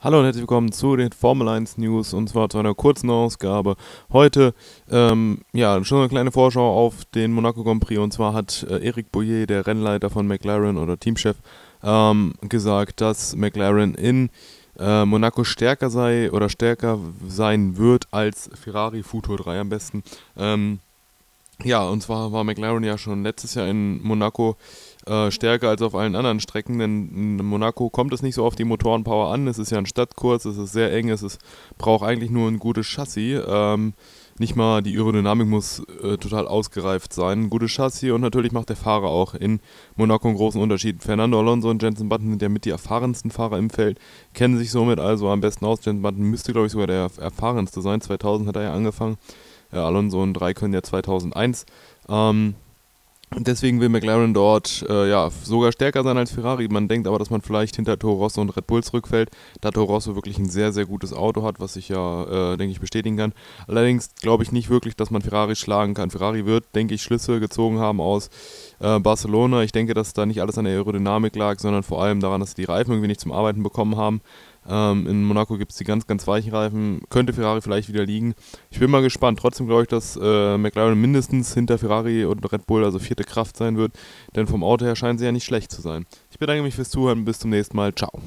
Hallo und herzlich willkommen zu den Formel 1 News und zwar zu einer kurzen Ausgabe. Heute, ähm, ja, schon eine kleine Vorschau auf den Monaco Grand Prix und zwar hat äh, Eric Bouillet, der Rennleiter von McLaren oder Teamchef, ähm, gesagt, dass McLaren in äh, Monaco stärker sei oder stärker sein wird als Ferrari Futur 3 am besten. Ähm, ja, und zwar war McLaren ja schon letztes Jahr in Monaco äh, stärker als auf allen anderen Strecken, denn in Monaco kommt es nicht so auf die Motorenpower an. Es ist ja ein Stadtkurs, es ist sehr eng, es ist, braucht eigentlich nur ein gutes Chassis. Ähm, nicht mal die Aerodynamik muss äh, total ausgereift sein. Ein gutes Chassis und natürlich macht der Fahrer auch in Monaco einen großen Unterschied. Fernando Alonso und Jensen Button sind ja mit die erfahrensten Fahrer im Feld, kennen sich somit also am besten aus. Jensen Button müsste, glaube ich, sogar der erfahrenste sein. 2000 hat er ja angefangen. Äh, Alonso und Raikön ja 2001. Ähm, deswegen will McLaren dort äh, ja, sogar stärker sein als Ferrari. Man denkt aber, dass man vielleicht hinter Toro Rosso und Red Bull zurückfällt, da Toro Rosso wirklich ein sehr, sehr gutes Auto hat, was ich ja, äh, denke ich, bestätigen kann. Allerdings glaube ich nicht wirklich, dass man Ferrari schlagen kann. Ferrari wird, denke ich, Schlüsse gezogen haben aus äh, Barcelona. Ich denke, dass da nicht alles an der Aerodynamik lag, sondern vor allem daran, dass sie die Reifen irgendwie nicht zum Arbeiten bekommen haben. Ähm, in Monaco gibt es die ganz, ganz weichen Reifen. Könnte Ferrari vielleicht wieder liegen. Ich bin mal gespannt. Trotzdem glaube ich, dass äh, McLaren mindestens hinter Ferrari und Red Bull, also vierte Kraft sein wird. Denn vom Auto her scheinen sie ja nicht schlecht zu sein. Ich bedanke mich fürs Zuhören. Bis zum nächsten Mal. Ciao.